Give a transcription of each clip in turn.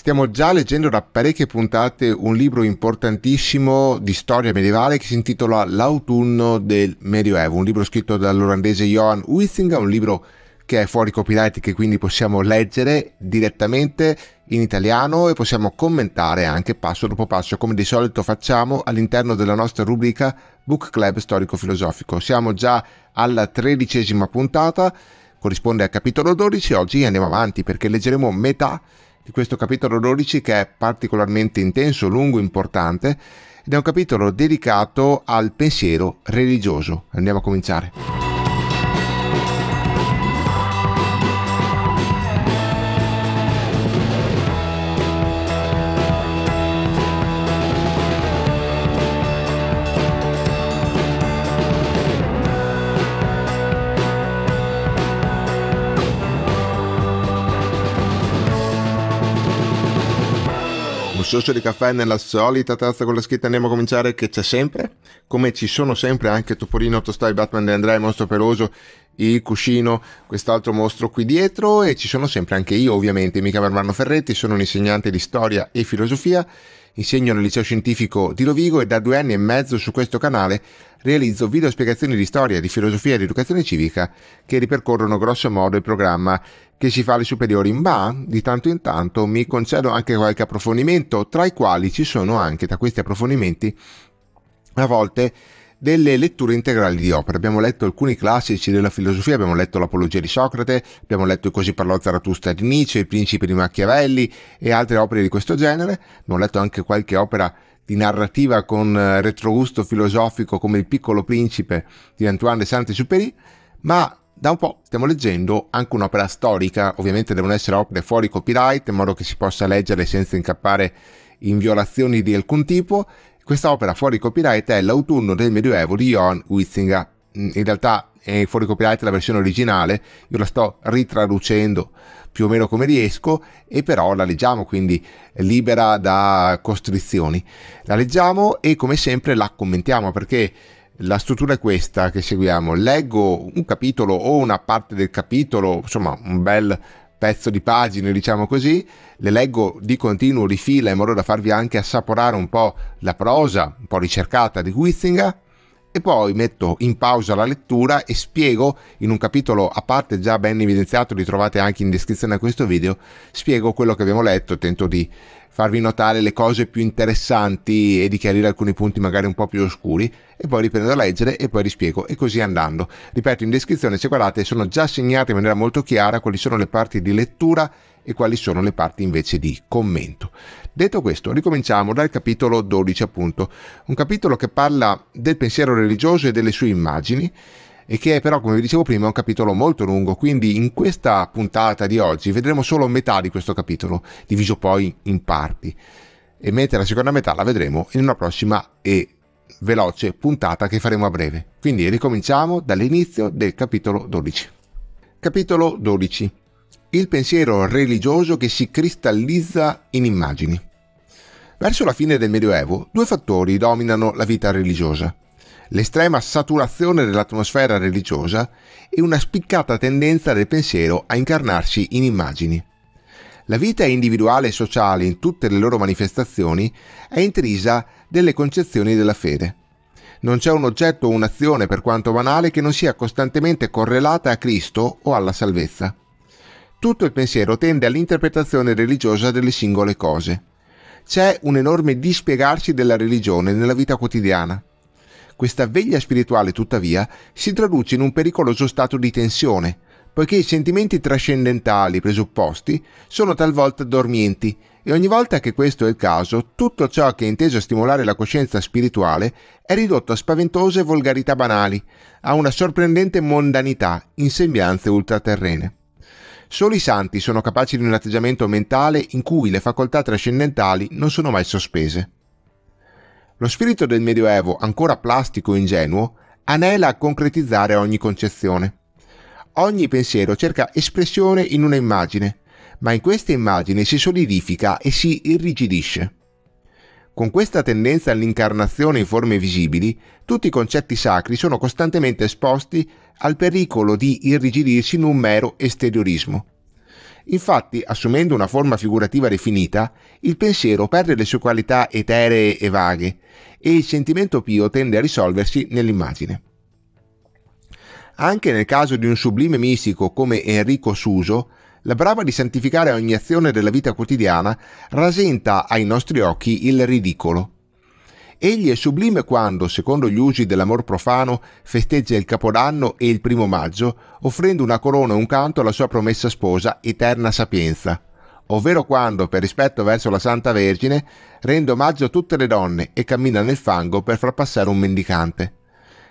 Stiamo già leggendo da parecchie puntate un libro importantissimo di storia medievale che si intitola L'autunno del Medioevo, un libro scritto dall'olandese Johan Huizinga, un libro che è fuori copyright e che quindi possiamo leggere direttamente in italiano e possiamo commentare anche passo dopo passo come di solito facciamo all'interno della nostra rubrica Book Club Storico-Filosofico. Siamo già alla tredicesima puntata, corrisponde al capitolo 12, oggi andiamo avanti perché leggeremo metà di questo capitolo 12 che è particolarmente intenso, lungo, importante ed è un capitolo dedicato al pensiero religioso. Andiamo a cominciare. Un sorso di caffè nella solita tazza con la scritta andiamo a cominciare che c'è sempre, come ci sono sempre anche Topolino, Tostai, Batman Andrea, il mostro peloso, il cuscino, quest'altro mostro qui dietro e ci sono sempre anche io ovviamente, mi chiamo Armando Ferretti, sono un insegnante di storia e filosofia, insegno al liceo scientifico di Rovigo e da due anni e mezzo su questo canale realizzo video spiegazioni di storia, di filosofia e di educazione civica che ripercorrono grosso modo il programma che si fa alle superiori, ma di tanto in tanto mi concedo anche qualche approfondimento, tra i quali ci sono anche tra questi approfondimenti a volte delle letture integrali di opere. Abbiamo letto alcuni classici della filosofia, abbiamo letto l'Apologia di Socrate, abbiamo letto Così parlò Zaratustra di Nietzsche, Il principe di Machiavelli e altre opere di questo genere. Abbiamo letto anche qualche opera di narrativa con eh, retrogusto filosofico come Il piccolo principe di Antoine de Saint-Exupéry, ma da un po' stiamo leggendo anche un'opera storica, ovviamente devono essere opere fuori copyright in modo che si possa leggere senza incappare in violazioni di alcun tipo. Questa opera fuori copyright è L'autunno del Medioevo di Johann Huizinga. Mm, in realtà è fuori copyright la versione originale, io la sto ritraducendo più o meno come riesco e però la leggiamo, quindi libera da costrizioni. La leggiamo e come sempre la commentiamo perché la struttura è questa che seguiamo. Leggo un capitolo o una parte del capitolo, insomma un bel pezzo di pagine, diciamo così, le leggo di continuo, di fila, in modo da farvi anche assaporare un po' la prosa, un po' ricercata di Huizinga e poi metto in pausa la lettura e spiego in un capitolo a parte già ben evidenziato, li trovate anche in descrizione a questo video, spiego quello che abbiamo letto, tento di farvi notare le cose più interessanti e di chiarire alcuni punti magari un po' più oscuri e poi riprendo a leggere e poi rispiego e così andando. Ripeto, in descrizione se guardate sono già segnate in maniera molto chiara quali sono le parti di lettura e quali sono le parti invece di commento. Detto questo, ricominciamo dal capitolo 12, appunto, un capitolo che parla del pensiero religioso e delle sue immagini e che è però, come vi dicevo prima, un capitolo molto lungo, quindi in questa puntata di oggi vedremo solo metà di questo capitolo, diviso poi in parti, e mentre la seconda metà la vedremo in una prossima e veloce puntata che faremo a breve. Quindi ricominciamo dall'inizio del capitolo 12. Capitolo 12 il pensiero religioso che si cristallizza in immagini. Verso la fine del Medioevo, due fattori dominano la vita religiosa. L'estrema saturazione dell'atmosfera religiosa e una spiccata tendenza del pensiero a incarnarsi in immagini. La vita individuale e sociale in tutte le loro manifestazioni è intrisa delle concezioni della fede. Non c'è un oggetto o un'azione, per quanto banale, che non sia costantemente correlata a Cristo o alla salvezza tutto il pensiero tende all'interpretazione religiosa delle singole cose. C'è un enorme dispiegarsi della religione nella vita quotidiana. Questa veglia spirituale, tuttavia, si traduce in un pericoloso stato di tensione, poiché i sentimenti trascendentali presupposti sono talvolta dormienti e ogni volta che questo è il caso, tutto ciò che è inteso a stimolare la coscienza spirituale è ridotto a spaventose volgarità banali, a una sorprendente mondanità in sembianze ultraterrene. Solo i santi sono capaci di un atteggiamento mentale in cui le facoltà trascendentali non sono mai sospese. Lo spirito del Medioevo, ancora plastico e ingenuo, anela a concretizzare ogni concezione. Ogni pensiero cerca espressione in una immagine, ma in questa immagine si solidifica e si irrigidisce. Con questa tendenza all'incarnazione in forme visibili, tutti i concetti sacri sono costantemente esposti al pericolo di irrigidirsi in un mero esteriorismo. Infatti, assumendo una forma figurativa definita, il pensiero perde le sue qualità eteree e vaghe e il sentimento pio tende a risolversi nell'immagine. Anche nel caso di un sublime mistico come Enrico Suso, la brava di santificare ogni azione della vita quotidiana rasenta ai nostri occhi il ridicolo. Egli è sublime quando, secondo gli usi dell'amor profano, festeggia il Capodanno e il primo maggio, offrendo una corona e un canto alla sua promessa sposa, eterna sapienza ovvero quando, per rispetto verso la Santa Vergine, rende omaggio a tutte le donne e cammina nel fango per far passare un mendicante.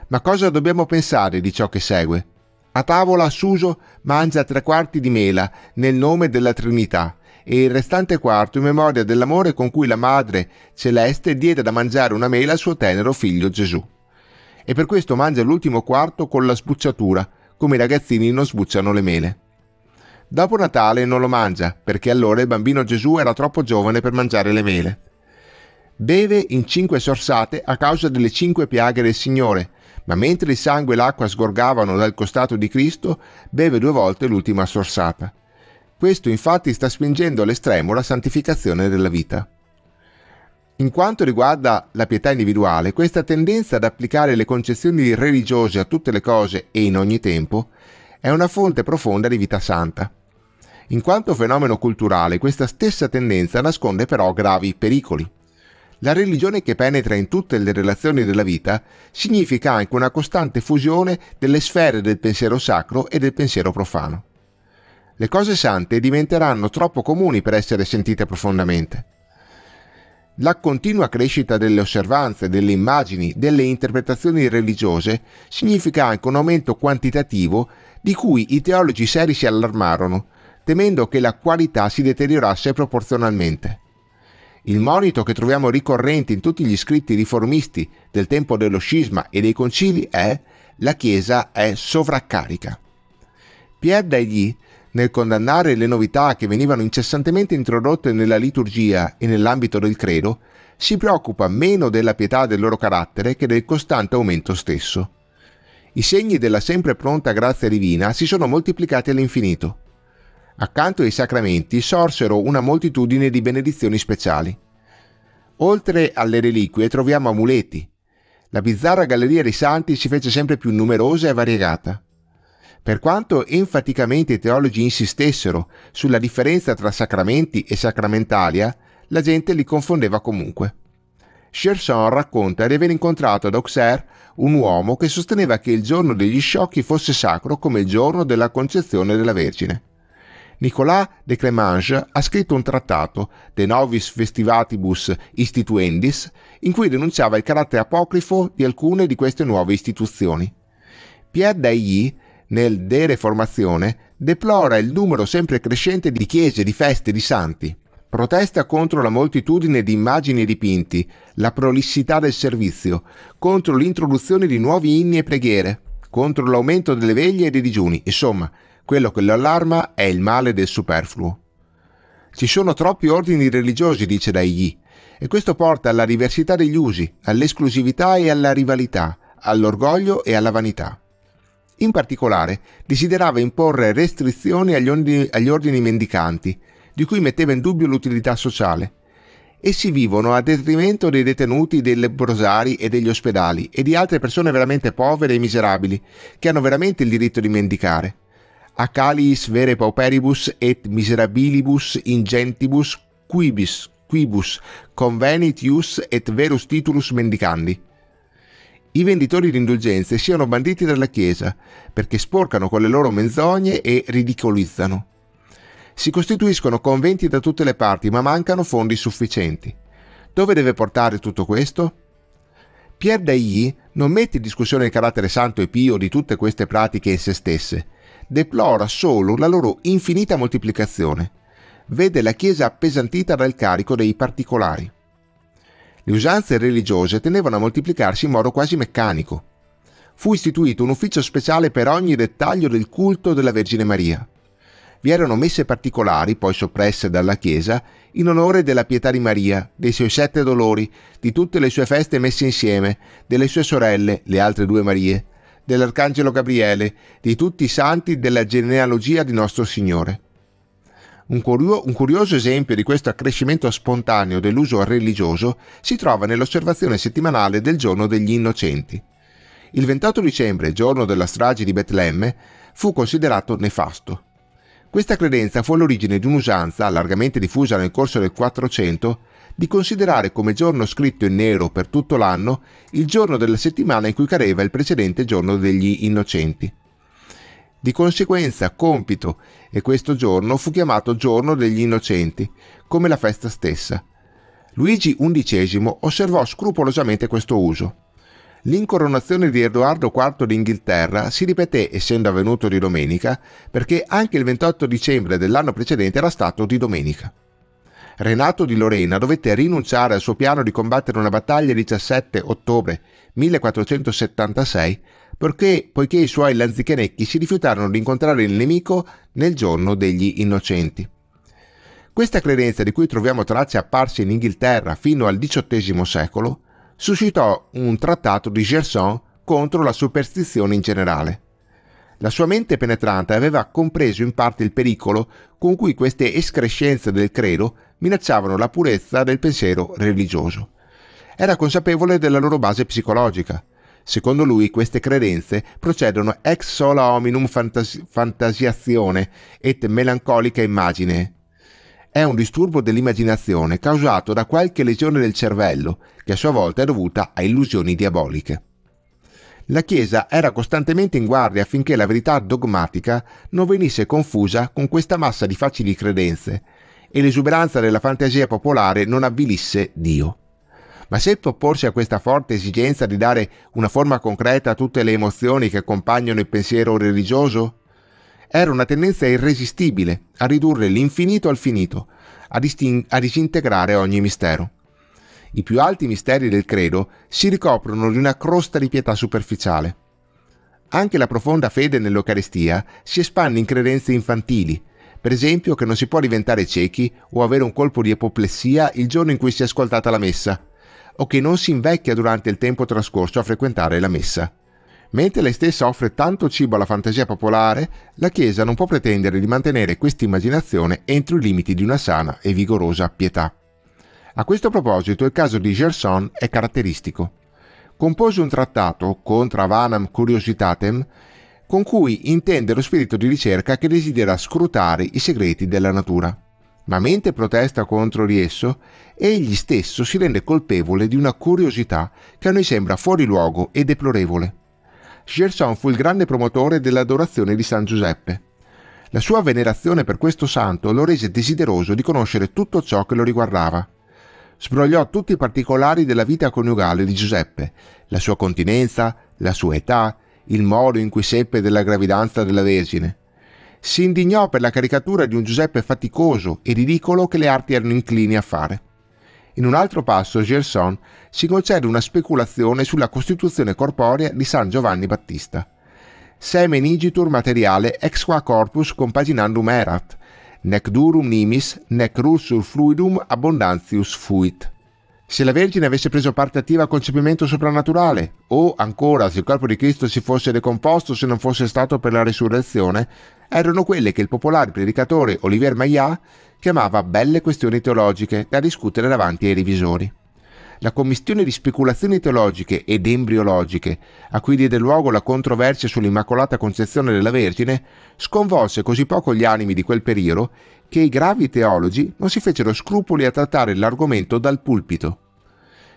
Ma cosa dobbiamo pensare di ciò che segue? A tavola Suso mangia tre quarti di mela nel nome della Trinità e il restante quarto in memoria dell'amore con cui la Madre Celeste diede da mangiare una mela al suo tenero figlio Gesù. E per questo mangia l'ultimo quarto con la sbucciatura, come i ragazzini non sbucciano le mele. Dopo Natale non lo mangia, perché allora il bambino Gesù era troppo giovane per mangiare le mele. Beve in cinque sorsate a causa delle cinque piaghe del Signore, ma mentre il sangue e l'acqua sgorgavano dal costato di Cristo, beve due volte l'ultima sorsata. Questo infatti sta spingendo all'estremo la santificazione della vita. In quanto riguarda la pietà individuale, questa tendenza ad applicare le concezioni religiose a tutte le cose e in ogni tempo è una fonte profonda di vita santa. In quanto fenomeno culturale, questa stessa tendenza nasconde però gravi pericoli. La religione che penetra in tutte le relazioni della vita significa anche una costante fusione delle sfere del pensiero sacro e del pensiero profano. Le cose sante diventeranno troppo comuni per essere sentite profondamente. La continua crescita delle osservanze, delle immagini, delle interpretazioni religiose significa anche un aumento quantitativo di cui i teologi seri si allarmarono, temendo che la qualità si deteriorasse proporzionalmente. Il monito che troviamo ricorrente in tutti gli scritti riformisti del tempo dello scisma e dei concili è la Chiesa è sovraccarica. Pierre Dailly, nel condannare le novità che venivano incessantemente introdotte nella liturgia e nell'ambito del credo, si preoccupa meno della pietà del loro carattere che del costante aumento stesso. I segni della sempre pronta grazia divina si sono moltiplicati all'infinito. Accanto ai sacramenti sorsero una moltitudine di benedizioni speciali. Oltre alle reliquie troviamo amuleti. La bizzarra galleria dei santi si fece sempre più numerosa e variegata. Per quanto enfaticamente i teologi insistessero sulla differenza tra sacramenti e sacramentalia, la gente li confondeva comunque. Cherson racconta di aver incontrato ad Auxerre un uomo che sosteneva che il giorno degli sciocchi fosse sacro come il giorno della concezione della Vergine. Nicolas de Clemange ha scritto un trattato, De Novis Festivatibus Instituendis, in cui denunciava il carattere apocrifo di alcune di queste nuove istituzioni. Pierre Dailly, nel De Reformazione, deplora il numero sempre crescente di chiese, di feste, di santi. Protesta contro la moltitudine di immagini e dipinti, la prolissità del servizio, contro l'introduzione di nuovi inni e preghiere, contro l'aumento delle veglie e dei digiuni, insomma, quello che lo allarma è il male del superfluo. Ci sono troppi ordini religiosi, dice Dai e questo porta alla diversità degli usi, all'esclusività e alla rivalità, all'orgoglio e alla vanità. In particolare, desiderava imporre restrizioni agli ordini, agli ordini mendicanti, di cui metteva in dubbio l'utilità sociale. Essi vivono a detrimento dei detenuti, dei lebrosari e degli ospedali e di altre persone veramente povere e miserabili, che hanno veramente il diritto di mendicare. Acaliis vere pauperibus et miserabilibus ingentibus quibis quibus convenit ius et verus titulus mendicandi. I venditori di indulgenze siano banditi dalla Chiesa, perché sporcano con le loro menzogne e ridicolizzano. Si costituiscono conventi da tutte le parti, ma mancano fondi sufficienti. Dove deve portare tutto questo? Pierre Dailly non mette in discussione il carattere santo e pio di tutte queste pratiche in se stesse, deplora solo la loro infinita moltiplicazione. Vede la Chiesa appesantita dal carico dei particolari. Le usanze religiose tendevano a moltiplicarsi in modo quasi meccanico. Fu istituito un ufficio speciale per ogni dettaglio del culto della Vergine Maria. Vi erano messe particolari, poi soppresse dalla Chiesa, in onore della pietà di Maria, dei suoi sette dolori, di tutte le sue feste messe insieme, delle sue sorelle, le altre due Marie, dell'Arcangelo Gabriele, di tutti i santi della genealogia di nostro Signore. Un, curio, un, curioso esempio di questo accrescimento spontaneo dell'uso religioso si trova nell'osservazione settimanale del giorno degli innocenti. Il 28 dicembre, giorno della strage di Betlemme, fu considerato nefasto. Questa credenza fu all'origine di un'usanza, largamente diffusa nel corso del 400, di considerare come giorno scritto in nero per tutto l'anno il giorno della settimana in cui careva il precedente giorno degli innocenti. Di conseguenza compito e questo giorno fu chiamato giorno degli innocenti, come la festa stessa. Luigi XI osservò scrupolosamente questo uso. L'incoronazione di Edoardo IV d'Inghilterra si ripeté, essendo avvenuto di domenica, perché anche il 28 dicembre dell'anno precedente era stato di domenica. Renato di Lorena dovette rinunciare al suo piano di combattere una battaglia il 17 ottobre 1476 perché, poiché i suoi lanzichenecchi si rifiutarono di incontrare il nemico nel giorno degli innocenti. Questa credenza, di cui troviamo tracce apparse in Inghilterra fino al XVIII secolo, suscitò un trattato di Gerson contro la superstizione in generale. La sua mente penetrante aveva compreso in parte il pericolo con cui queste escrescenze del credo minacciavano la purezza del pensiero religioso. Era consapevole della loro base psicologica. Secondo lui queste credenze procedono ex sola hominum fantas- fantasiazione et melancolica immagine. È un disturbo dell'immaginazione causato da qualche lesione del cervello, che a sua volta è dovuta a illusioni diaboliche la Chiesa era costantemente in guardia affinché la verità dogmatica non venisse confusa con questa massa di facili credenze, e l'esuberanza della fantasia popolare non avvilisse Dio. Ma se opporsi a questa forte esigenza di dare una forma concreta a tutte le emozioni che accompagnano il pensiero religioso? Era una tendenza irresistibile a ridurre l'infinito al finito, a, disting- a disintegrare ogni mistero. I più alti misteri del credo si ricoprono di una crosta di pietà superficiale. Anche la profonda fede nell'Eucaristia si espande in credenze infantili, per esempio che non si può diventare ciechi o avere un colpo di epoplessia il giorno in cui si è ascoltata la messa, o che non si invecchia durante il tempo trascorso a frequentare la messa. Mentre lei stessa offre tanto cibo alla fantasia popolare, la Chiesa non può pretendere di mantenere questa immaginazione entro i limiti di una sana e vigorosa pietà. A questo proposito il caso di Gerson è caratteristico. Compose un trattato, Contra vanam curiositatem, con cui intende lo spirito di ricerca che desidera scrutare i segreti della natura. Ma mentre protesta contro di esso, egli stesso si rende colpevole di una curiosità che a noi sembra fuori luogo e deplorevole. Gerson fu il grande promotore dell'adorazione di San Giuseppe. La sua venerazione per questo santo lo rese desideroso di conoscere tutto ciò che lo riguardava. Sbrogliò tutti i particolari della vita coniugale di Giuseppe, la sua continenza, la sua età, il modo in cui seppe della gravidanza della Vergine. Si indignò per la caricatura di un Giuseppe faticoso e ridicolo che le arti erano inclini a fare. In un altro passo Gerson si concede una speculazione sulla costituzione corporea di San Giovanni Battista. Semen igitur materiale ex qua corpus compaginandum erat, nec durum nimis, nec russur fluidum abondantius fuit. Se la Vergine avesse preso parte attiva al concepimento soprannaturale, o ancora se il corpo di Cristo si fosse decomposto se non fosse stato per la resurrezione, erano quelle che il popolare predicatore Olivier Maillard chiamava belle questioni teologiche da discutere davanti ai revisori. La commistione di speculazioni teologiche ed embriologiche, a cui diede luogo la controversia sull'Immacolata Concezione della Vergine, sconvolse così poco gli animi di quel periodo che i gravi teologi non si fecero scrupoli a trattare l'argomento dal pulpito.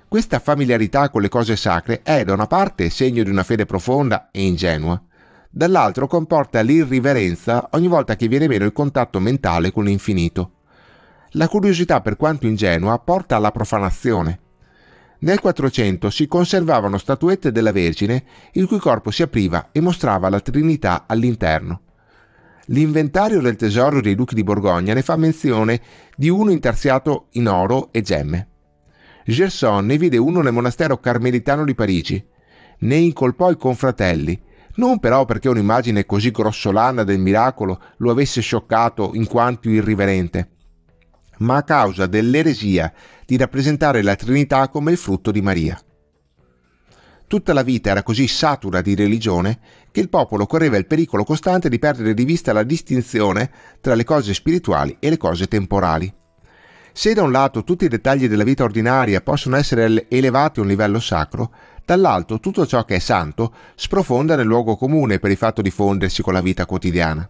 Questa familiarità con le cose sacre è da una parte segno di una fede profonda e ingenua, dall'altro comporta l'irriverenza ogni volta che viene meno il contatto mentale con l'infinito. La curiosità, per quanto ingenua, porta alla profanazione. Nel 400 si conservavano statuette della Vergine il cui corpo si apriva e mostrava la Trinità all'interno. L'inventario del tesoro dei duchi di Borgogna ne fa menzione di uno intarsiato in oro e gemme. Gerson ne vide uno nel monastero carmelitano di Parigi. Ne incolpò i confratelli, non però perché un'immagine così grossolana del miracolo lo avesse scioccato in quanto irriverente, ma a causa dell'eresia di rappresentare la Trinità come il frutto di Maria. Tutta la vita era così satura di religione che il popolo correva il pericolo costante di perdere di vista la distinzione tra le cose spirituali e le cose temporali. Se da un lato tutti i dettagli della vita ordinaria possono essere elevati a un livello sacro, dall'altro tutto ciò che è santo sprofonda nel luogo comune per il fatto di fondersi con la vita quotidiana.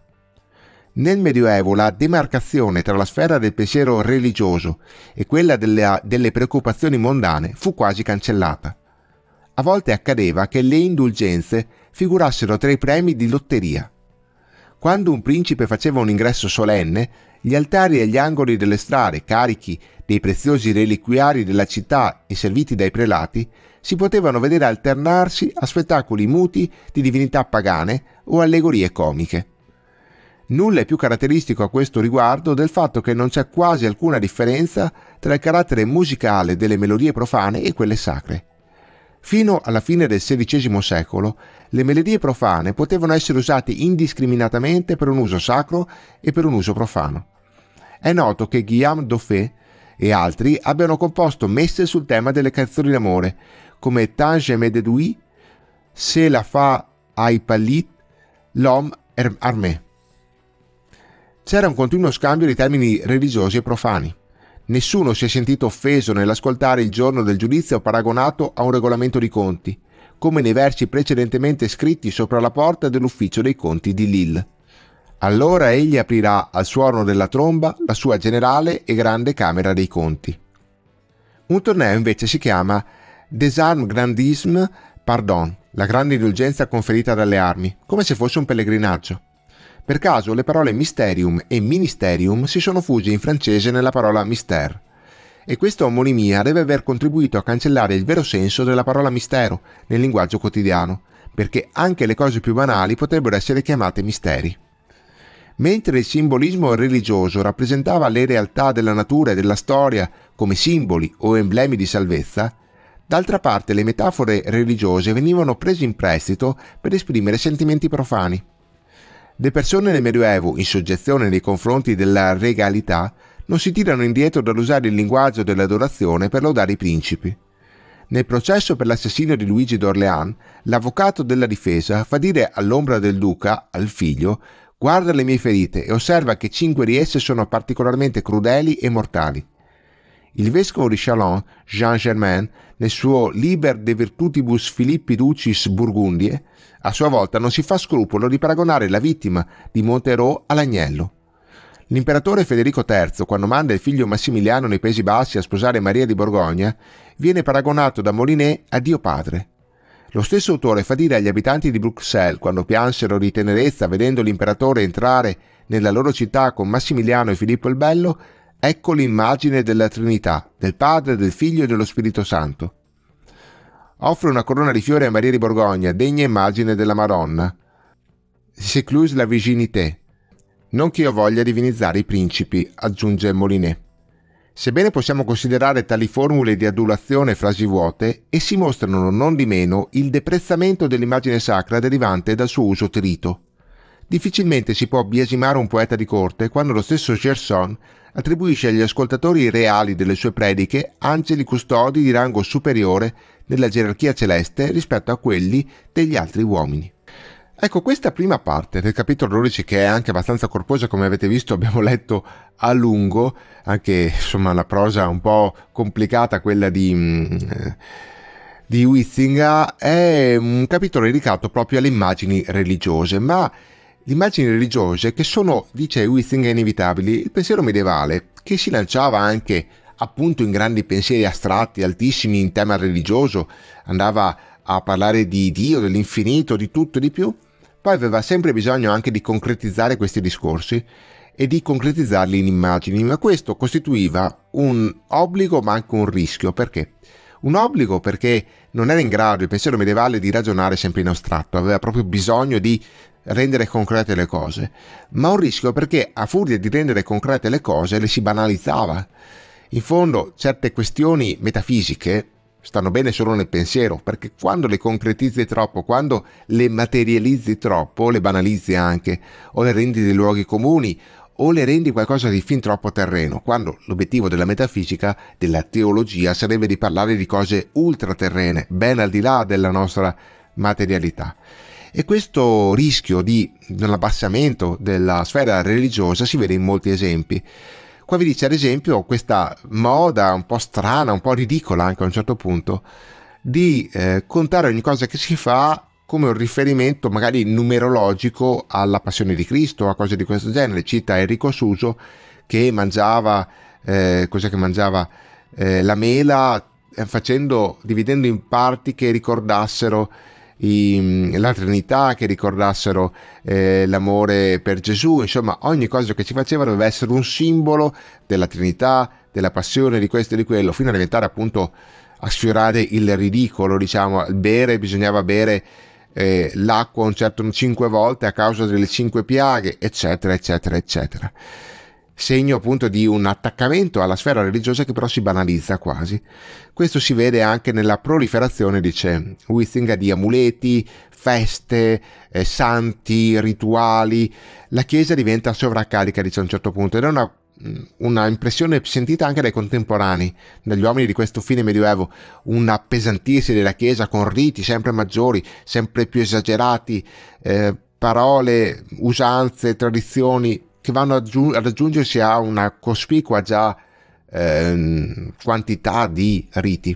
Nel Medioevo la demarcazione tra la sfera del pensiero religioso e quella delle, delle preoccupazioni mondane fu quasi cancellata. A volte accadeva che le indulgenze figurassero tra i premi di lotteria. Quando un principe faceva un ingresso solenne, gli altari agli angoli delle strade, carichi dei preziosi reliquiari della città e serviti dai prelati, si potevano vedere alternarsi a spettacoli muti di divinità pagane o allegorie comiche. Nulla è più caratteristico a questo riguardo del fatto che non c'è quasi alcuna differenza tra il carattere musicale delle melodie profane e quelle sacre. Fino alla fine del XVI secolo, le melodie profane potevano essere usate indiscriminatamente per un uso sacro e per un uso profano. È noto che Guillaume Dauphé e altri abbiano composto messe sul tema delle canzoni d'amore, come Tange Mededoui, Se la fa ai Palit, L'homme armé. C'era un continuo scambio di termini religiosi e profani. Nessuno si è sentito offeso nell'ascoltare il giorno del giudizio paragonato a un regolamento di conti, come nei versi precedentemente scritti sopra la porta dell'ufficio dei conti di Lille. Allora egli aprirà al suono della tromba la sua generale e grande Camera dei Conti. Un torneo invece si chiama Desarm Grandisme Pardon, la grande indulgenza conferita dalle armi, come se fosse un pellegrinaggio. Per caso le parole mysterium e ministerium si sono fuse in francese nella parola mister. E questa omonimia deve aver contribuito a cancellare il vero senso della parola mistero nel linguaggio quotidiano, perché anche le cose più banali potrebbero essere chiamate misteri. Mentre il simbolismo religioso rappresentava le realtà della natura e della storia come simboli o emblemi di salvezza, d'altra parte le metafore religiose venivano prese in prestito per esprimere sentimenti profani. Le persone nel Medioevo, in soggezione nei confronti della regalità, non si tirano indietro dall'usare il linguaggio dell'adorazione per lodare i principi. Nel processo per l'assassinio di Luigi d'Orléans, l'avvocato della difesa fa dire all'ombra del duca, al figlio, guarda le mie ferite e osserva che cinque di esse sono particolarmente crudeli e mortali. Il vescovo di Chalon, Jean Germain, nel suo Liber de Virtutibus Filippi Ducis Burgundie, a sua volta non si fa scrupolo di paragonare la vittima di Montero all'agnello. L'imperatore Federico III, quando manda il figlio Massimiliano nei Paesi Bassi a sposare Maria di Borgogna, viene paragonato da Molinet a Dio Padre. Lo stesso autore fa dire agli abitanti di Bruxelles, quando piansero di tenerezza vedendo l'imperatore entrare nella loro città con Massimiliano e Filippo il Bello, ecco l'immagine della Trinità, del Padre, del Figlio e dello Spirito Santo. Offre una corona di fiori a Maria di Borgogna, degna immagine della Madonna. Si cluse la virginité. Non che io voglia divinizzare i principi, aggiunge Molinet. Sebbene possiamo considerare tali formule di adulazione frasi vuote, essi mostrano non di meno il deprezzamento dell'immagine sacra derivante dal suo uso trito. Difficilmente si può biasimare un poeta di corte quando lo stesso Gerson attribuisce agli ascoltatori reali delle sue prediche angeli custodi di rango superiore nella gerarchia celeste rispetto a quelli degli altri uomini. Ecco, questa prima parte del capitolo 12, che è anche abbastanza corposa, come avete visto, abbiamo letto a lungo, anche insomma la prosa un po' complicata, quella di, mm, di Witzinga, è un capitolo dedicato proprio alle immagini religiose, ma immagini religiose che sono, dice Wissing, inevitabili, il pensiero medievale, che si lanciava anche appunto in grandi pensieri astratti, altissimi in tema religioso, andava a parlare di Dio, dell'infinito, di tutto e di più, poi aveva sempre bisogno anche di concretizzare questi discorsi e di concretizzarli in immagini, ma questo costituiva un obbligo ma anche un rischio, perché? Un obbligo perché non era in grado il pensiero medievale di ragionare sempre in astratto, aveva proprio bisogno di rendere concrete le cose, ma un rischio perché a furia di rendere concrete le cose le si banalizzava. In fondo certe questioni metafisiche stanno bene solo nel pensiero, perché quando le concretizzi troppo, quando le materializzi troppo, le banalizzi anche, o le rendi dei luoghi comuni, o le rendi qualcosa di fin troppo terreno, quando l'obiettivo della metafisica, della teologia, sarebbe di parlare di cose ultraterrene, ben al di là della nostra materialità. E questo rischio di un abbassamento della sfera religiosa si vede in molti esempi. Qua vi dice ad esempio questa moda un po' strana, un po' ridicola anche a un certo punto, di eh, contare ogni cosa che si fa come un riferimento magari numerologico alla passione di Cristo, a cose di questo genere. Cita Enrico Suso che mangiava, eh, cos'è che mangiava? Eh, la mela eh, facendo, dividendo in parti che ricordassero i, la Trinità, che ricordassero eh, l'amore per Gesù, insomma ogni cosa che ci faceva doveva essere un simbolo della Trinità, della passione, di questo e di quello, fino a diventare appunto a sfiorare il ridicolo, diciamo, bere, bisognava bere eh, l'acqua un certo cinque volte a causa delle cinque piaghe, eccetera, eccetera, eccetera segno appunto di un attaccamento alla sfera religiosa che però si banalizza quasi. Questo si vede anche nella proliferazione, dice Withinga, di amuleti, feste, eh, santi, rituali. La Chiesa diventa sovraccarica, dice a un certo punto, ed è una, mm, una impressione sentita anche dai contemporanei, dagli uomini di questo fine medioevo, un appesantirsi della Chiesa con riti sempre maggiori, sempre più esagerati, eh, parole, usanze, tradizioni che vanno ad aggiungersi a una cospicua già eh, quantità di riti.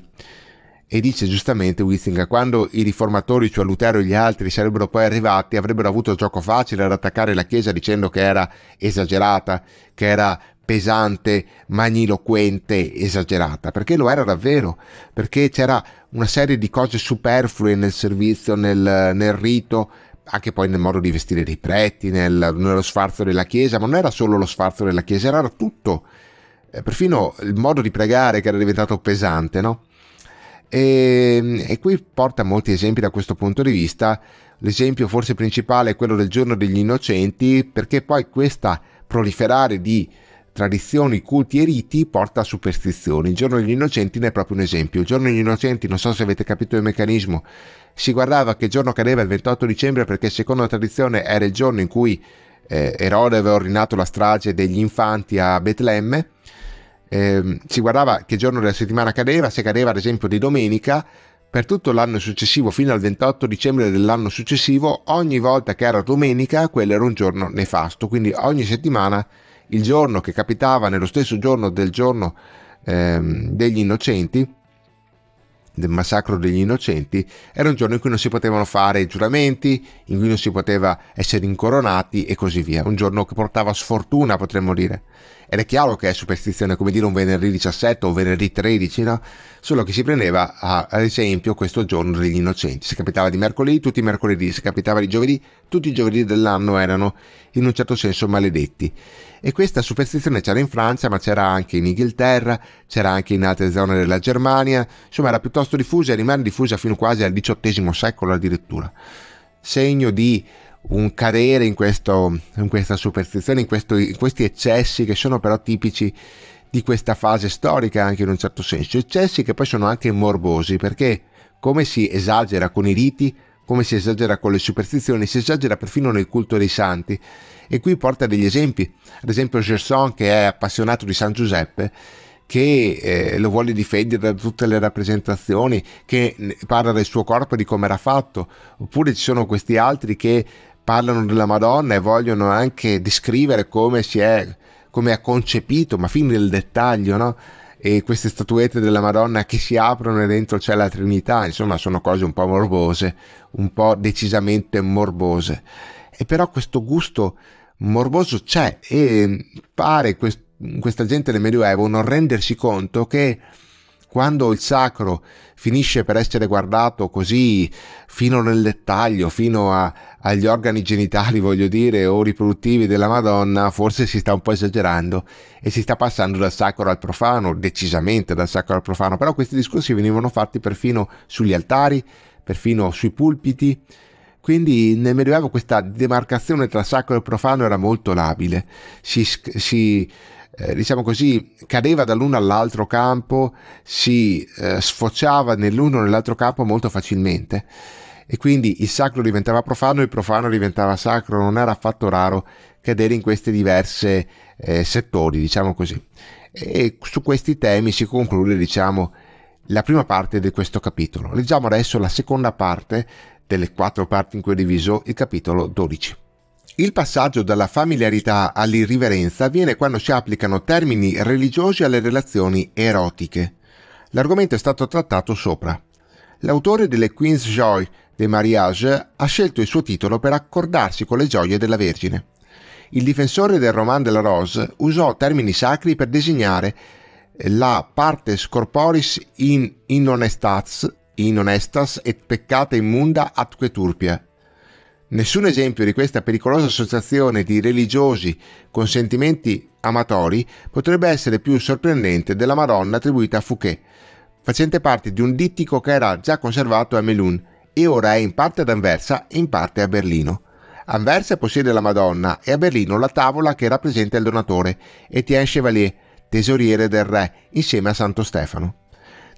E dice giustamente Wissinger, quando i riformatori, cioè Lutero e gli altri, sarebbero poi arrivati, avrebbero avuto gioco facile ad attaccare la Chiesa dicendo che era esagerata, che era pesante, magniloquente, esagerata, perché lo era davvero, perché c'era una serie di cose superflue nel servizio, nel, nel rito, anche poi nel modo di vestire dei preti, nel, nello sfarzo della Chiesa, ma non era solo lo sfarzo della Chiesa, era tutto, eh, perfino il modo di pregare che era diventato pesante, no? E, ehm, e, qui porta molti esempi da questo punto di vista. L'esempio forse principale è quello del giorno degli innocenti, perché poi questa proliferare di tradizioni, culti e riti porta a superstizioni. Il giorno degli innocenti ne è proprio un esempio. Il giorno degli innocenti, non so se avete capito il meccanismo, si guardava che giorno cadeva il 28 dicembre perché secondo la tradizione era il giorno in cui eh, Erode aveva ordinato la strage degli infanti a Betlemme. Eh, si guardava che giorno della settimana cadeva, se cadeva ad esempio di domenica, per tutto l'anno successivo, fino al 28 dicembre dell'anno successivo, ogni volta che era domenica, quello era un giorno nefasto, quindi ogni settimana il giorno che capitava nello stesso giorno del giorno ehm, degli innocenti, del massacro degli innocenti, era un giorno in cui non si potevano fare giuramenti, in cui non si poteva essere incoronati e così via. Un giorno che portava sfortuna, potremmo dire. Ed è chiaro che è superstizione, come dire un venerdì 17 o venerdì 13, no? Solo che si prendeva, a, ad esempio, questo giorno degli innocenti. Se capitava di mercoledì, tutti i mercoledì, se capitava di giovedì, tutti i giovedì dell'anno erano in un certo senso maledetti. E questa superstizione c'era in Francia, ma c'era anche in Inghilterra, c'era anche in altre zone della Germania, insomma era piuttosto diffusa e rimane diffusa fino quasi al XVIII secolo addirittura. Segno di un cadere in, questo, in questa superstizione, in, questo, in, questi eccessi che sono però tipici di questa fase storica anche in un certo senso, eccessi che poi sono anche morbosi perché come si esagera con i riti, come si esagera con le superstizioni, si esagera perfino nel culto dei santi e qui porta degli esempi, ad esempio Gerson che è appassionato di San Giuseppe, che eh, lo vuole difendere da tutte le rappresentazioni, che parla del suo corpo e di come era fatto, oppure ci sono questi altri che parlano della Madonna e vogliono anche descrivere come si è, come ha concepito, ma fin nel dettaglio, no? E queste statuette della Madonna che si aprono e dentro c'è la Trinità, insomma sono cose un po' morbose, un po' decisamente morbose. E però questo gusto morboso c'è e pare quest- questa gente del Medioevo non rendersi conto che quando il sacro finisce per essere guardato così fino nel dettaglio, fino a, agli organi genitali, voglio dire, o riproduttivi della Madonna, forse si sta un po' esagerando e si sta passando dal sacro al profano, decisamente dal sacro al profano, però questi discorsi venivano fatti perfino sugli altari, perfino sui pulpiti, quindi nel Medioevo questa demarcazione tra sacro e profano era molto labile, si, si eh, diciamo così, cadeva dall'uno all'altro campo, si eh, sfociava nell'uno o nell'altro campo molto facilmente e quindi il sacro diventava profano e il profano diventava sacro, non era affatto raro cadere in questi diversi eh, settori, diciamo così. E su questi temi si conclude, diciamo, la prima parte di questo capitolo. Leggiamo adesso la seconda parte delle quattro parti in cui è diviso il capitolo 12. Il passaggio dalla familiarità all'irriverenza avviene quando si applicano termini religiosi alle relazioni erotiche. L'argomento è stato trattato sopra. L'autore delle Queen's Joy de Mariage ha scelto il suo titolo per accordarsi con le gioie della Vergine. Il difensore del roman della Rose usò termini sacri per designare la partes corporis in inonestats in honestas et peccata immunda atque turpia. Nessun esempio di questa pericolosa associazione di religiosi con sentimenti amatori potrebbe essere più sorprendente della Madonna attribuita a Fouquet, facente parte di un dittico che era già conservato a Melun e ora è in parte ad Anversa e in parte a Berlino. Anversa possiede la Madonna e a Berlino la tavola che rappresenta il donatore, Etienne Chevalier, tesoriere del re, insieme a Santo Stefano.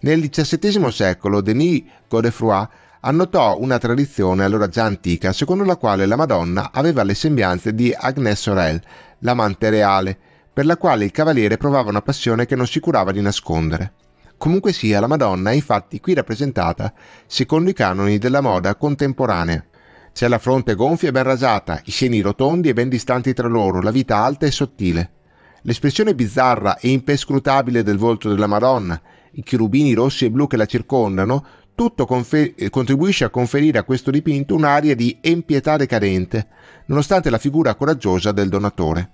Nel XVII secolo Denis Godefroy annotò una tradizione allora già antica secondo la quale la Madonna aveva le sembianze di Agnès Sorel, l'amante reale, per la quale il cavaliere provava una passione che non si curava di nascondere. Comunque sia, la Madonna è infatti qui rappresentata secondo i canoni della moda contemporanea. C'è la fronte gonfia e ben rasata, i seni rotondi e ben distanti tra loro, la vita alta e sottile. L'espressione bizzarra e impescrutabile del volto della Madonna, i cherubini rossi e blu che la circondano, tutto eh, contribuisce a conferire a questo dipinto un'aria di empietà decadente, nonostante la figura coraggiosa del donatore.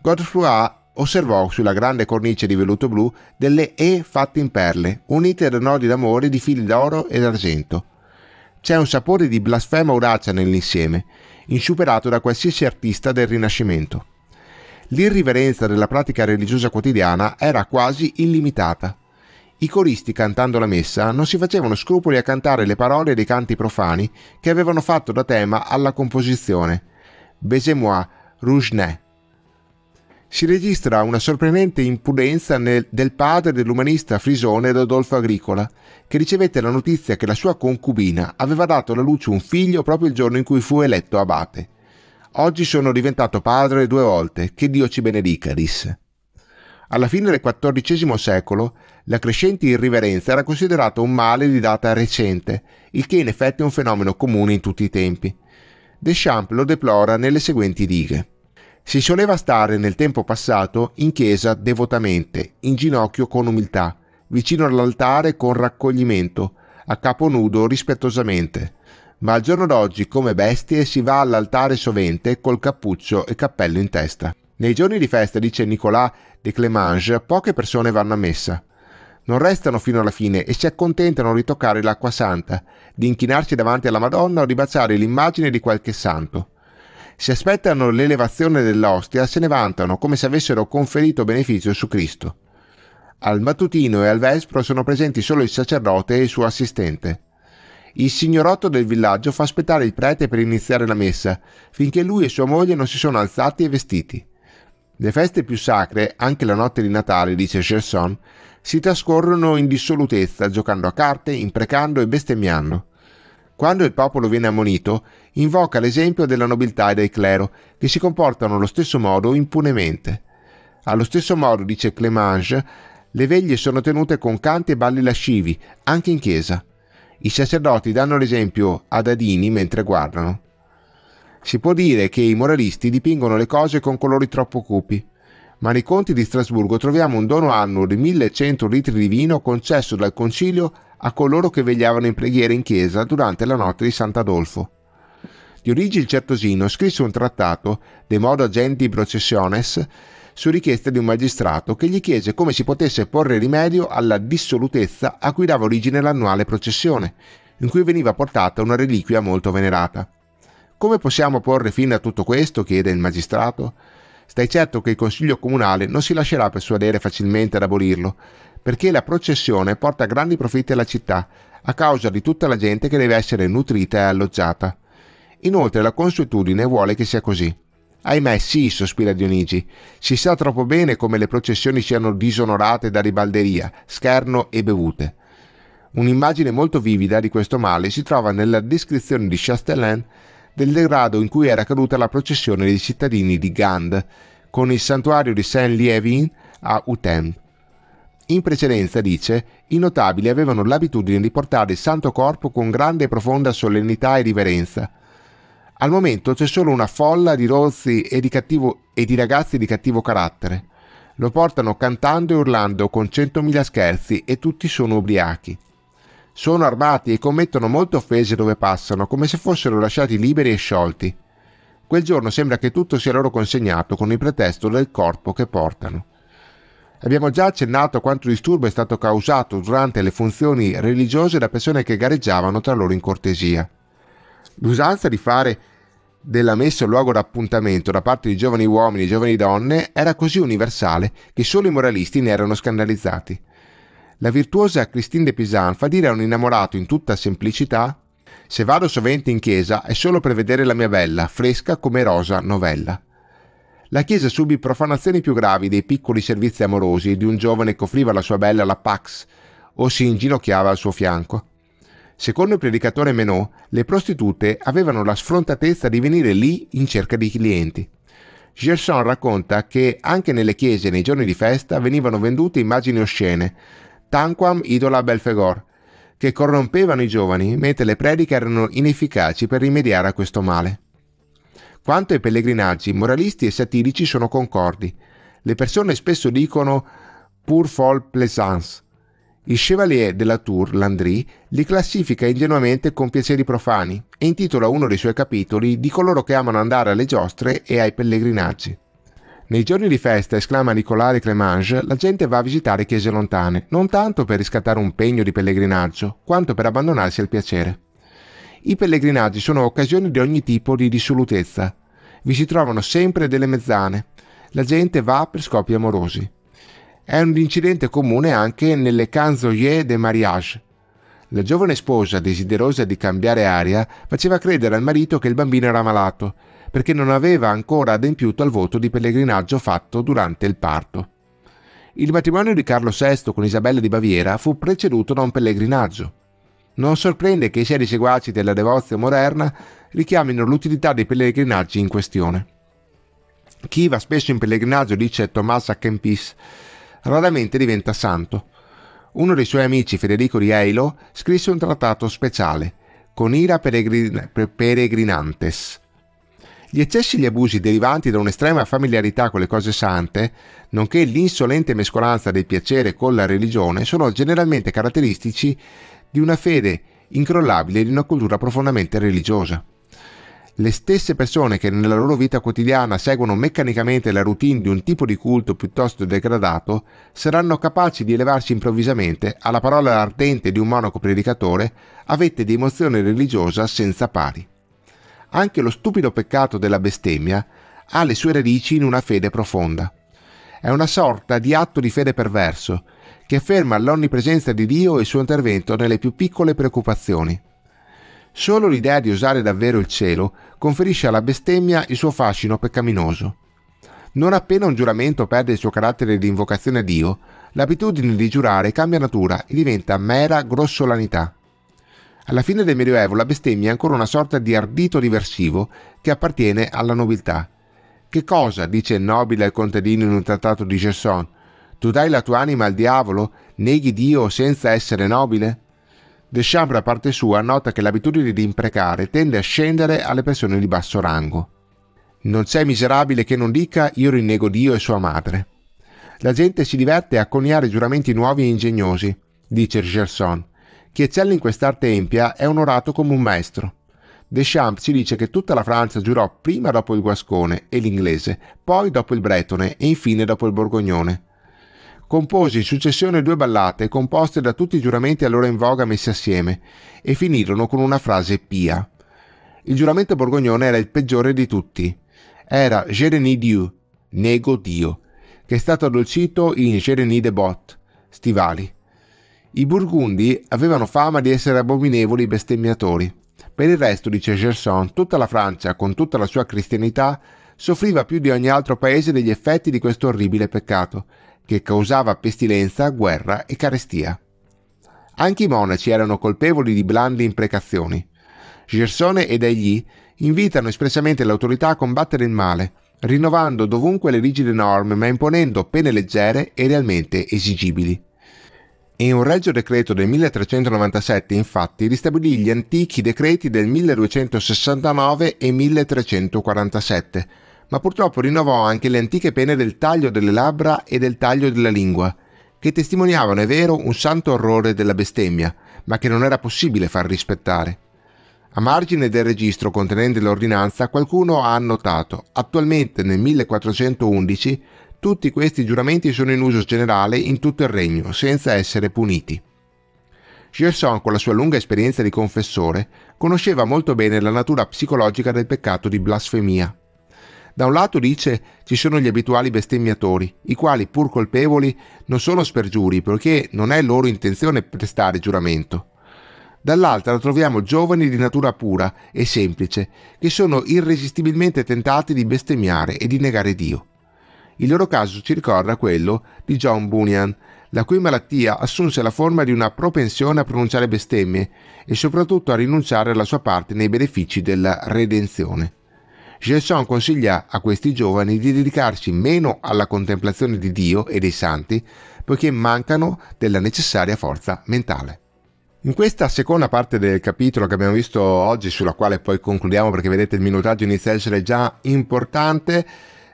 Godefroy osservò sulla grande cornice di velluto blu delle E fatte in perle, unite da nodi d'amore di fili d'oro ed argento. C'è un sapore di blasfema audacia nell'insieme, insuperato da qualsiasi artista del Rinascimento. L'irriverenza della pratica religiosa quotidiana era quasi illimitata i coristi, cantando la messa, non si facevano scrupoli a cantare le parole dei canti profani che avevano fatto da tema alla composizione. Baiser-moi, Rougenet. Si registra una sorprendente impudenza nel, del padre dell'umanista frisone Rodolfo Agricola, che ricevette la notizia che la sua concubina aveva dato alla luce un figlio proprio il giorno in cui fu eletto abate. Oggi sono diventato padre due volte, che Dio ci benedica, disse. Alla fine del XIV secolo la crescente irriverenza era considerata un male di data recente, il che in effetti è un fenomeno comune in tutti i tempi. Deschamps lo deplora nelle seguenti righe. Si soleva stare nel tempo passato in chiesa devotamente, in ginocchio con umiltà, vicino all'altare con raccoglimento, a capo nudo rispettosamente. Ma al giorno d'oggi, come bestie, si va all'altare sovente col cappuccio e cappello in testa. Nei giorni di festa, dice Nicolas de Clemange, poche persone vanno a messa non restano fino alla fine e si accontentano di toccare l'acqua santa, di inchinarsi davanti alla Madonna o di baciare l'immagine di qualche santo. Si aspettano l'elevazione dell'ostia, e se ne vantano come se avessero conferito beneficio su Cristo. Al mattutino e al vespro sono presenti solo il sacerdote e il suo assistente. Il signorotto del villaggio fa aspettare il prete per iniziare la messa, finché lui e sua moglie non si sono alzati e vestiti. Le feste più sacre, anche la notte di Natale, dice Gerson, si trascorrono in dissolutezza, giocando a carte, imprecando e bestemmiando. Quando il popolo viene ammonito, invoca l'esempio della nobiltà e del clero, che si comportano allo stesso modo impunemente. Allo stesso modo, dice Clemange, le veglie sono tenute con canti e balli lascivi, anche in chiesa. I sacerdoti danno l'esempio ad adini mentre guardano. Si può dire che i moralisti dipingono le cose con colori troppo cupi ma nei conti di Strasburgo troviamo un dono annuo di 1100 litri di vino concesso dal concilio a coloro che vegliavano in preghiera in chiesa durante la notte di Sant'Adolfo. Dionigi il Certosino scrisse un trattato De modo agenti processiones su richiesta di un magistrato che gli chiese come si potesse porre rimedio alla dissolutezza a cui dava origine l'annuale processione, in cui veniva portata una reliquia molto venerata. Come possiamo porre fine a tutto questo? chiede il magistrato. Stai certo che il Consiglio Comunale non si lascerà persuadere facilmente ad abolirlo, perché la processione porta grandi profitti alla città, a causa di tutta la gente che deve essere nutrita e alloggiata. Inoltre la consuetudine vuole che sia così. Ahimè sì, sospira Dionigi, si sa troppo bene come le processioni siano disonorate da ribalderia, scherno e bevute. Un'immagine molto vivida di questo male si trova nella descrizione di Chastelain del degrado in cui era caduta la processione dei cittadini di Gand, con il santuario di Saint-Lievin a Utem. In precedenza, dice, i notabili avevano l'abitudine di portare il santo corpo con grande e profonda solennità e riverenza. Al momento c'è solo una folla di rozzi e di, cattivo, e di ragazzi di cattivo carattere. Lo portano cantando e urlando con centomila scherzi e tutti sono ubriachi sono armati e commettono molte offese dove passano, come se fossero lasciati liberi e sciolti. Quel giorno sembra che tutto sia loro consegnato con il pretesto del corpo che portano. Abbiamo già accennato quanto disturbo è stato causato durante le funzioni religiose da persone che gareggiavano tra loro in cortesia. L'usanza di fare della messa un luogo d'appuntamento da parte di giovani uomini e giovani donne era così universale che solo i moralisti ne erano scandalizzati la virtuosa Christine de Pisan fa dire a un innamorato in tutta semplicità se vado sovente in chiesa è solo per vedere la mia bella, fresca come rosa novella. La chiesa subì profanazioni più gravi dei piccoli servizi amorosi di un giovane che offriva alla sua bella la pax o si inginocchiava al suo fianco. Secondo il predicatore Menot, le prostitute avevano la sfrontatezza di venire lì in cerca di clienti. Gerson racconta che anche nelle chiese nei giorni di festa venivano vendute immagini oscene, Tanquam idola Belfegor, che corrompevano i giovani mentre le prediche erano inefficaci per rimediare a questo male. Quanto ai pellegrinaggi, moralisti e satirici sono concordi. Le persone spesso dicono «pour folle plaisance». Il Chevalier de la Tour, Landry, li classifica ingenuamente con piaceri profani e intitola uno dei suoi capitoli di coloro che amano andare alle giostre e ai pellegrinaggi. Nei giorni di festa, esclama Nicolare Clemange, la gente va a visitare chiese lontane, non tanto per riscattare un pegno di pellegrinaggio, quanto per abbandonarsi al piacere. I pellegrinaggi sono occasioni di ogni tipo di dissolutezza. Vi si trovano sempre delle mezzane. La gente va per scopi amorosi. È un incidente comune anche nelle canzoie de mariage. La giovane sposa, desiderosa di cambiare aria, faceva credere al marito che il bambino era malato perché non aveva ancora adempiuto al voto di pellegrinaggio fatto durante il parto. Il matrimonio di Carlo VI con Isabella di Baviera fu preceduto da un pellegrinaggio. Non sorprende che i seri seguaci della devozione moderna richiamino l'utilità dei pellegrinaggi in questione. Chi va spesso in pellegrinaggio, dice Thomas a Kempis, raramente diventa santo. Uno dei suoi amici, Federico di Riello, scrisse un trattato speciale, Con ira peregrin- peregrinantes, gli eccessi e gli abusi derivanti da un'estrema familiarità con le cose sante, nonché l'insolente mescolanza del piacere con la religione, sono generalmente caratteristici di una fede incrollabile e di una cultura profondamente religiosa. Le stesse persone che nella loro vita quotidiana seguono meccanicamente la routine di un tipo di culto piuttosto degradato saranno capaci di elevarsi improvvisamente alla parola ardente di un monaco predicatore a vette di emozione religiosa senza pari anche lo stupido peccato della bestemmia ha le sue radici in una fede profonda. È una sorta di atto di fede perverso che afferma l'onnipresenza di Dio e il suo intervento nelle più piccole preoccupazioni. Solo l'idea di usare davvero il cielo conferisce alla bestemmia il suo fascino peccaminoso. Non appena un giuramento perde il suo carattere di invocazione a Dio, l'abitudine di giurare cambia natura e diventa mera grossolanità. Alla fine del Medioevo la bestemmia è ancora una sorta di ardito diversivo che appartiene alla nobiltà. Che cosa, dice il nobile al contadino in un trattato di Gerson, tu dai la tua anima al diavolo, neghi Dio senza essere nobile? Deschamps, Chambre, a parte sua, nota che l'abitudine di imprecare tende a scendere alle persone di basso rango. Non c'è miserabile che non dica io rinnego Dio e sua madre. La gente si diverte a coniare giuramenti nuovi e ingegnosi, dice Gerson, chi eccelle in quest'arte empia è onorato come un maestro. Deschamps ci dice che tutta la Francia giurò prima dopo il guascone e l'inglese, poi dopo il bretone e infine dopo il borgognone. Compose in successione due ballate composte da tutti i giuramenti allora in voga messi assieme e finirono con una frase pia. Il giuramento borgognone era il peggiore di tutti. Era Jérénie Dieu, nego Dio, che è stato addolcito in Jérénie de Bot, stivali. I burgundi avevano fama di essere abominevoli bestemmiatori. Per il resto, dice Gerson, tutta la Francia, con tutta la sua cristianità, soffriva più di ogni altro paese degli effetti di questo orribile peccato, che causava pestilenza, guerra e carestia. Anche i monaci erano colpevoli di blandi imprecazioni. Gersone ed egli invitano espressamente le autorità a combattere il male, rinnovando dovunque le rigide norme ma imponendo pene leggere e realmente esigibili e un regio decreto del 1397 infatti ristabilì gli antichi decreti del 1269 e 1347, ma purtroppo rinnovò anche le antiche pene del taglio delle labbra e del taglio della lingua, che testimoniavano, è vero, un santo orrore della bestemmia, ma che non era possibile far rispettare. A margine del registro contenente l'ordinanza qualcuno ha annotato, attualmente nel 1411 tutti questi giuramenti sono in uso generale in tutto il regno, senza essere puniti. Gerson, con la sua lunga esperienza di confessore, conosceva molto bene la natura psicologica del peccato di blasfemia. Da un lato dice ci sono gli abituali bestemmiatori, i quali, pur colpevoli, non sono spergiuri perché non è loro intenzione prestare giuramento. Dall'altra troviamo giovani di natura pura e semplice, che sono irresistibilmente tentati di bestemmiare e di negare Dio. Il loro caso ci ricorda quello di John Bunyan, la cui malattia assunse la forma di una propensione a pronunciare bestemmie e soprattutto a rinunciare alla sua parte nei benefici della redenzione. Gerson consiglia a questi giovani di dedicarsi meno alla contemplazione di Dio e dei santi, poiché mancano della necessaria forza mentale. In questa seconda parte del capitolo che abbiamo visto oggi, sulla quale poi concludiamo perché vedete il minutaggio inizia a essere già importante,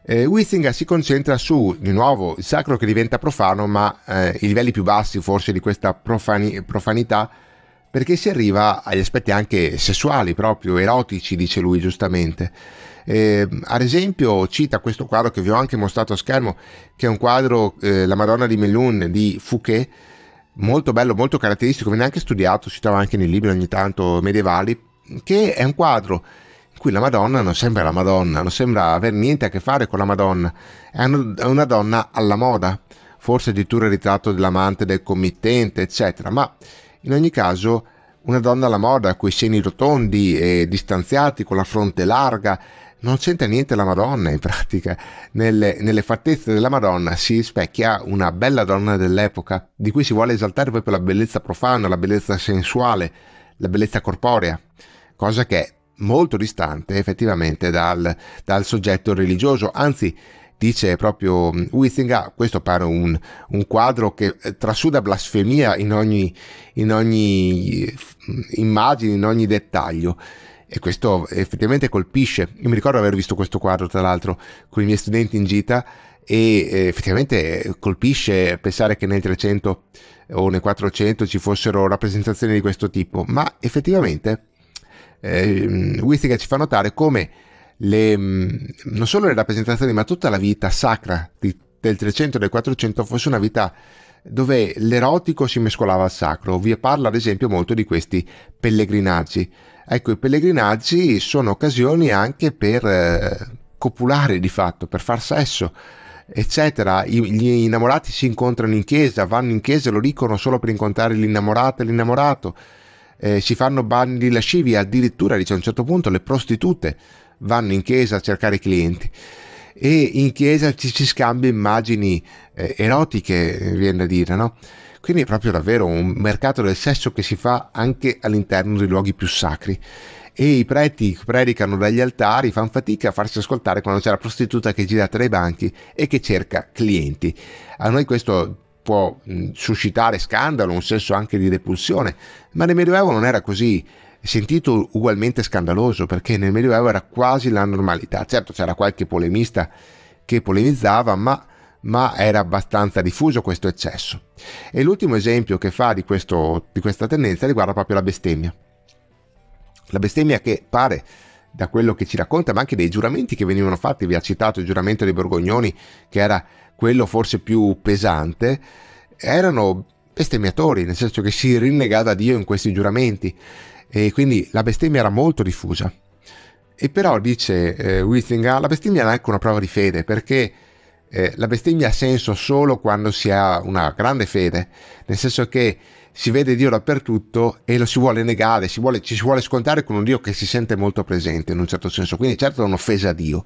eh, Withinga si concentra su, di nuovo, il sacro che diventa profano, ma eh, i livelli più bassi forse di questa profani profanità, perché si arriva agli aspetti anche sessuali, proprio erotici, dice lui giustamente. Eh, ad esempio cita questo quadro che vi ho anche mostrato a schermo, che è un quadro, eh, La Madonna di Melun di Fouquet, molto bello, molto caratteristico, viene anche studiato, si trova anche nei libri ogni tanto medievali, che è un quadro cui la Madonna non sembra la Madonna, non sembra avere niente a che fare con la Madonna, è una donna alla moda, forse addirittura il ritratto dell'amante, del committente, eccetera, ma in ogni caso una donna alla moda, coi seni rotondi e distanziati, con la fronte larga, non c'entra niente la Madonna in pratica. Nelle, nelle, fattezze della Madonna si rispecchia una bella donna dell'epoca, di cui si vuole esaltare proprio la bellezza profana, la bellezza sensuale, la bellezza corporea, cosa che molto distante effettivamente dal, dal soggetto religioso, anzi dice proprio Withinga, mm, questo pare un, un, quadro che eh, trasuda blasfemia in ogni, in ogni mm, immagine, in ogni dettaglio. E questo effettivamente colpisce. Io mi ricordo aver visto questo quadro, tra l'altro, con i miei studenti in gita e eh, effettivamente colpisce pensare che nel 300 o nel 400 ci fossero rappresentazioni di questo tipo, ma effettivamente eh, Whittaker ci fa notare come le, mm, non solo le rappresentazioni, ma tutta la vita sacra di, del 300 e del 400 fosse una vita dove l'erotico si mescolava al sacro. Vi parla ad esempio molto di questi pellegrinaggi. Ecco, i pellegrinaggi sono occasioni anche per eh, copulare di fatto, per far sesso, eccetera. I, gli innamorati si incontrano in chiesa, vanno in chiesa, lo dicono solo per incontrare l'innamorata e l'innamorato eh, si fanno bandi lascivi, addirittura dice a un certo punto le prostitute vanno in chiesa a cercare clienti e in chiesa ci si scambia immagini eh, erotiche, viene da dire, no? Quindi è proprio davvero un mercato del sesso che si fa anche all'interno dei luoghi più sacri. E i preti predicano dagli altari, fanno fatica a farsi ascoltare quando c'è la prostituta che gira tra i banchi e che cerca clienti. A noi questo può suscitare scandalo, un senso anche di repulsione, ma nel Medioevo non era così sentito ugualmente scandaloso perché nel Medioevo era quasi la normalità. Certo c'era qualche polemista che polemizzava, ma, ma era abbastanza diffuso questo eccesso. E l'ultimo esempio che fa di, questo, di questa tendenza riguarda proprio la bestemmia. La bestemmia che pare da quello che ci racconta, ma anche dei giuramenti che venivano fatti, vi ha citato il giuramento dei Borgognoni, che era quello forse più pesante, erano bestemmiatori, nel senso che si rinnegava a Dio in questi giuramenti e quindi la bestemmia era molto diffusa. E però, dice eh, Wittinger, la bestemmia è anche una prova di fede, perché eh, la bestemmia ha senso solo quando si ha una grande fede, nel senso che si vede Dio dappertutto e lo si vuole negare, si vuole, ci si vuole scontare con un Dio che si sente molto presente in un certo senso, quindi certo è un'offesa a Dio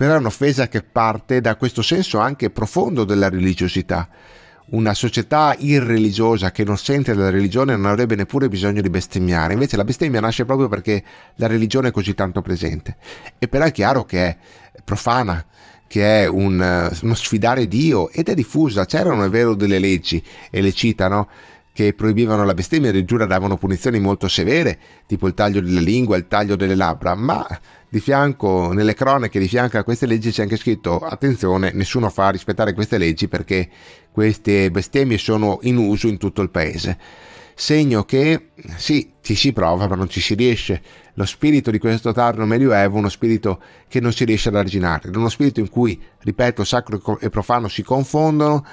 però è un'offesa che parte da questo senso anche profondo della religiosità. Una società irreligiosa che non sente la religione non avrebbe neppure bisogno di bestemmiare, invece la bestemmia nasce proprio perché la religione è così tanto presente. E però è chiaro che è profana, che è un, eh, uno sfidare Dio ed è diffusa. C'erano, è vero, delle leggi e le citano che proibivano la bestemmia e addirittura davano punizioni molto severe, tipo il taglio della lingua, il taglio delle labbra, ma di fianco, nelle cronache di fianco a queste leggi c'è anche scritto attenzione, nessuno fa rispettare queste leggi perché queste bestemmie sono in uso in tutto il paese. Segno che sì, ci si prova ma non ci si riesce. Lo spirito di questo tardo medioevo è uno spirito che non si riesce ad arginare, è uno spirito in cui, ripeto, sacro e profano si confondono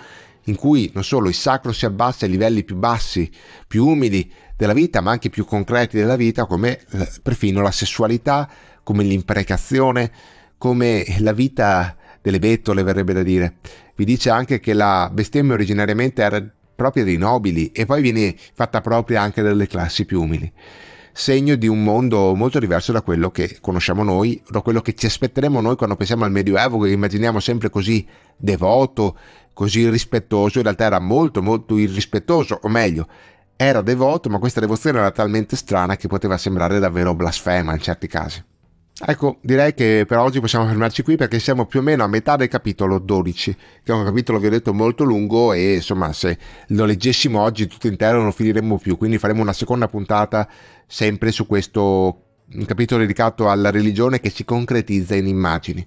in cui non solo il sacro si abbassa ai livelli più bassi, più umili della vita, ma anche più concreti della vita, come eh, perfino la sessualità, come l'imprecazione, come la vita delle bettole, verrebbe da dire. Vi dice anche che la bestemmia originariamente era propria dei nobili e poi viene fatta propria anche dalle classi più umili. Segno di un mondo molto diverso da quello che conosciamo noi, da quello che ci aspetteremo noi quando pensiamo al Medioevo, che immaginiamo sempre così devoto, così rispettoso, in realtà era molto molto irrispettoso, o meglio, era devoto, ma questa devozione era talmente strana che poteva sembrare davvero blasfema in certi casi. Ecco, direi che per oggi possiamo fermarci qui perché siamo più o meno a metà del capitolo 12, che è un capitolo, vi ho detto, molto lungo e insomma se lo leggessimo oggi tutto intero non finiremmo più, quindi faremo una seconda puntata sempre su questo capitolo dedicato alla religione che si concretizza in immagini.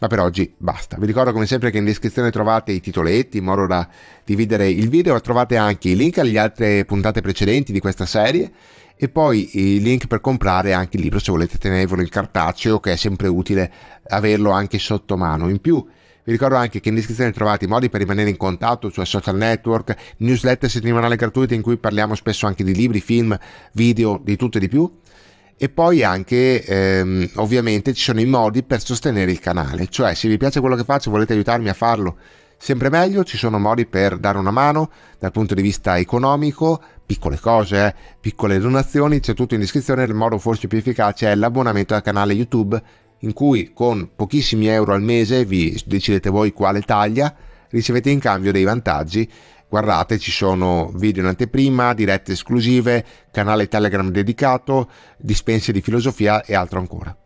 Ma per oggi basta. Vi ricordo come sempre che in descrizione trovate i titoletti in modo da dividere il video, trovate anche i link alle altre puntate precedenti di questa serie e poi i link per comprare anche il libro se volete tenervelo in cartaceo che è sempre utile averlo anche sotto mano. In più vi ricordo anche che in descrizione trovate i modi per rimanere in contatto sui social network, newsletter settimanale gratuita in cui parliamo spesso anche di libri, film, video, di tutto e di più e poi anche ehm, ovviamente ci sono i modi per sostenere il canale, cioè se vi piace quello che faccio e volete aiutarmi a farlo sempre meglio, ci sono modi per dare una mano dal punto di vista economico, piccole cose, eh, piccole donazioni, c'è tutto in descrizione, il modo forse più efficace è l'abbonamento al canale YouTube in cui con pochissimi euro al mese vi decidete voi quale taglia, ricevete in cambio dei vantaggi Guardate, ci sono video in anteprima, dirette esclusive, canale Telegram dedicato, dispense di filosofia e altro ancora.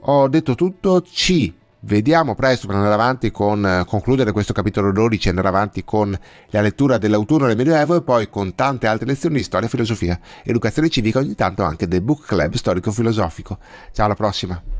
Ho detto tutto, ci vediamo presto per andare avanti con eh, concludere questo capitolo 12 andare avanti con la lettura dell'autunno del Medioevo e poi con tante altre lezioni di storia, filosofia, educazione civica ogni tanto anche del book club storico-filosofico. Ciao alla prossima!